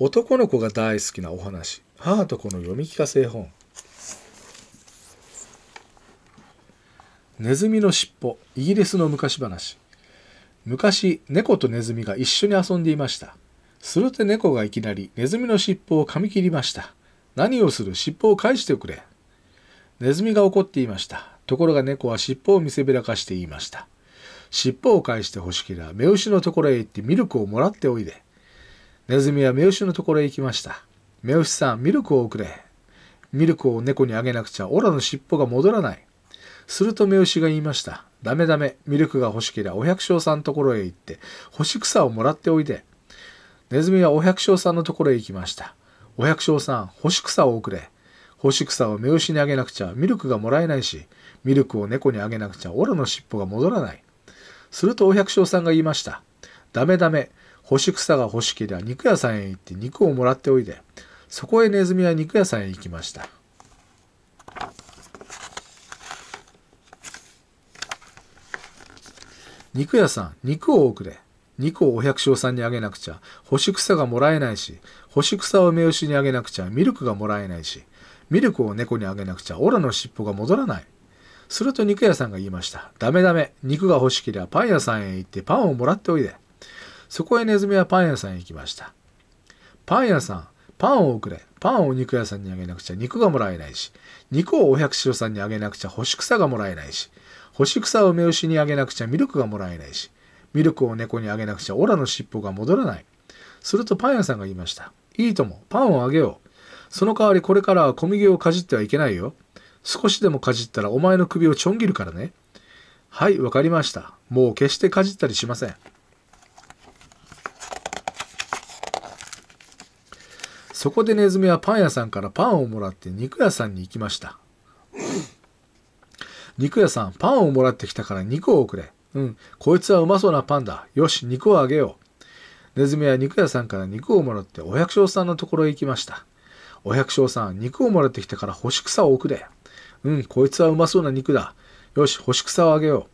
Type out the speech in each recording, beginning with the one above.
男の子が大好きなお話母と子の読み聞かせ絵本ネズミのしっぽイギリスの昔話昔猫とネズミが一緒に遊んでいましたすると猫がいきなりネズミの尻尾を噛み切りました何をする尻尾を返してくれネズミが怒っていましたところが猫は尻尾を見せびらかして言いました尻尾を返して欲しければ目牛のところへ行ってミルクをもらっておいでネズミは目牛のところへ行きました。目牛さん、ミルクをくれ。ミルクを猫にあげなくちゃ、オラの尻尾が戻らない。すると目牛が言いました。ダメダメ、ミルクが欲しけりゃお百姓さんのところへ行って、干し草をもらっておいで。ネズミはお百姓さんのところへ行きました。お百姓さん、干し草をくれ。干し草を目牛にあげなくちゃ、ミルクがもらえないし、ミルクを猫にあげなくちゃ、オラの尻尾が戻らない。するとお百姓さんが言いました。ダメダメ、干し草が欲しけりゃ肉屋さんへ行って肉をもらっておいで。そこへネズミは肉屋さんへ行きました。肉屋さん、肉を送れ。肉をお百姓さんにあげなくちゃ、干し草がもらえないし、干し草を目牛にあげなくちゃ、ミルクがもらえないし、ミルクを猫にあげなくちゃ、オラの尻尾が戻らない。すると肉屋さんが言いました。ダメダメ、肉が欲しけりゃパン屋さんへ行ってパンをもらっておいで。そこへネズミはパン屋さんへ行きました。パン屋さん、パンをくれ。パンをお肉屋さんにあげなくちゃ肉がもらえないし、肉をお百姓さんにあげなくちゃ干し草がもらえないし、干し草を梅牛にあげなくちゃミルクがもらえないし、ミルクを猫にあげなくちゃオラの尻尾が戻らない。するとパン屋さんが言いました。いいとも、パンをあげよう。その代わりこれからは小麦をかじってはいけないよ。少しでもかじったらお前の首をちょん切るからね。はい、わかりました。もう決してかじったりしません。そこでネズミはパン屋さんからパンをもらって肉屋さんに行きました。肉屋さん、パンをもらってきたから肉をくれ。うん、こいつはうまそうなパンだ。よし、肉をあげよう。ネズミは肉屋さんから肉をもらってお百姓さんのところへ行きました。お百姓さん、肉をもらってきたから干し草をくれ。うん、こいつはうまそうな肉だ。よし、干し草をあげよ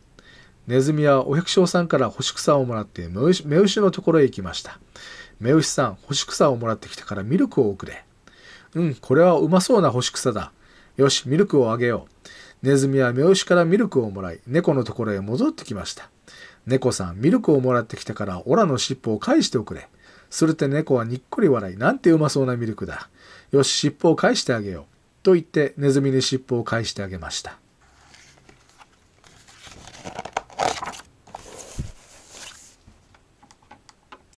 う。ネズミはお百姓さんから干し草をもらって、目牛のところへ行きました。目牛さん、干し草をもらってきたからミルクを送れ。うん、これはうまそうな干し草だ。よし、ミルクをあげよう。ネズミは目牛からミルクをもらい、猫のところへ戻ってきました。猫さん、ミルクをもらってきたから、オラの尻尾を返しておくれ。すると猫はにっこり笑い、なんてうまそうなミルクだ。よし、尻尾を返してあげよう。と言って、ネズミに尻尾を返してあげました。